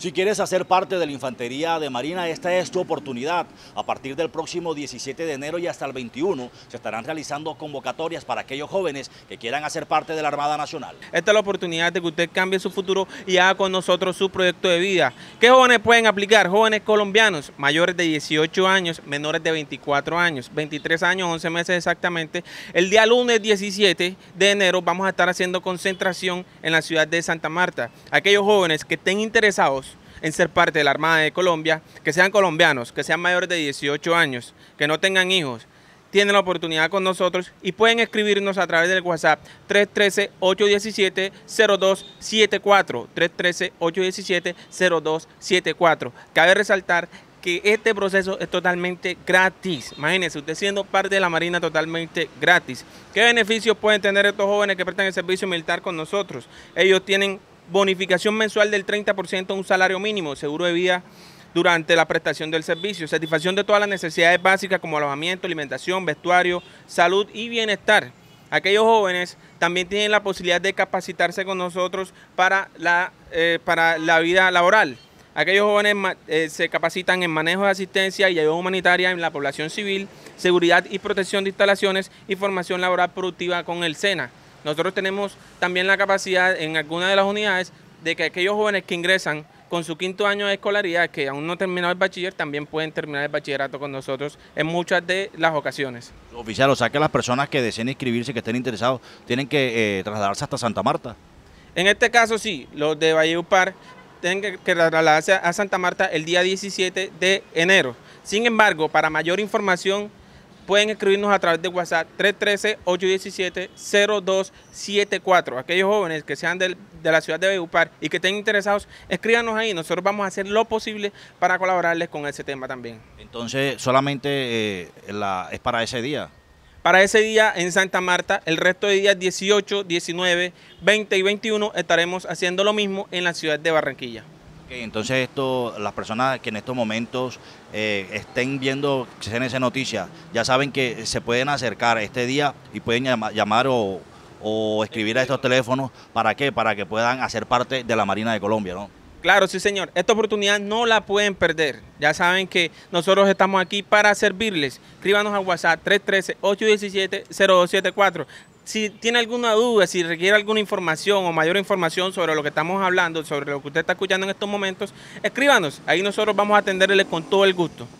Si quieres hacer parte de la Infantería de Marina, esta es tu oportunidad. A partir del próximo 17 de enero y hasta el 21 se estarán realizando convocatorias para aquellos jóvenes que quieran hacer parte de la Armada Nacional. Esta es la oportunidad de que usted cambie su futuro y haga con nosotros su proyecto de vida. ¿Qué jóvenes pueden aplicar? Jóvenes colombianos, mayores de 18 años, menores de 24 años, 23 años, 11 meses exactamente. El día lunes 17 de enero vamos a estar haciendo concentración en la ciudad de Santa Marta. Aquellos jóvenes que estén interesados en ser parte de la Armada de Colombia, que sean colombianos, que sean mayores de 18 años, que no tengan hijos, tienen la oportunidad con nosotros y pueden escribirnos a través del WhatsApp 313-817-0274. 313-817-0274. Cabe resaltar que este proceso es totalmente gratis. Imagínense, usted siendo parte de la Marina totalmente gratis. ¿Qué beneficios pueden tener estos jóvenes que prestan el servicio militar con nosotros? Ellos tienen bonificación mensual del 30% en un salario mínimo, seguro de vida durante la prestación del servicio, satisfacción de todas las necesidades básicas como alojamiento, alimentación, vestuario, salud y bienestar. Aquellos jóvenes también tienen la posibilidad de capacitarse con nosotros para la, eh, para la vida laboral. Aquellos jóvenes eh, se capacitan en manejo de asistencia y ayuda humanitaria en la población civil, seguridad y protección de instalaciones y formación laboral productiva con el SENA. Nosotros tenemos también la capacidad en algunas de las unidades de que aquellos jóvenes que ingresan con su quinto año de escolaridad, que aún no terminado el bachiller, también pueden terminar el bachillerato con nosotros en muchas de las ocasiones. Oficial, o sea que las personas que deseen inscribirse, que estén interesados, tienen que eh, trasladarse hasta Santa Marta. En este caso sí, los de Valleupar tienen que trasladarse a Santa Marta el día 17 de enero. Sin embargo, para mayor información pueden escribirnos a través de WhatsApp 313-817-0274. Aquellos jóvenes que sean de la ciudad de Beupar y que estén interesados, escríbanos ahí. Nosotros vamos a hacer lo posible para colaborarles con ese tema también. Entonces, solamente eh, es para ese día. Para ese día en Santa Marta, el resto de días 18, 19, 20 y 21 estaremos haciendo lo mismo en la ciudad de Barranquilla entonces esto, las personas que en estos momentos eh, estén viendo esa noticia, ya saben que se pueden acercar este día y pueden llamar o, o escribir a estos teléfonos. ¿Para qué? Para que puedan hacer parte de la Marina de Colombia, ¿no? Claro, sí, señor. Esta oportunidad no la pueden perder. Ya saben que nosotros estamos aquí para servirles. Escríbanos a WhatsApp 313-817-0274. Si tiene alguna duda, si requiere alguna información o mayor información sobre lo que estamos hablando, sobre lo que usted está escuchando en estos momentos, escríbanos. Ahí nosotros vamos a atenderle con todo el gusto.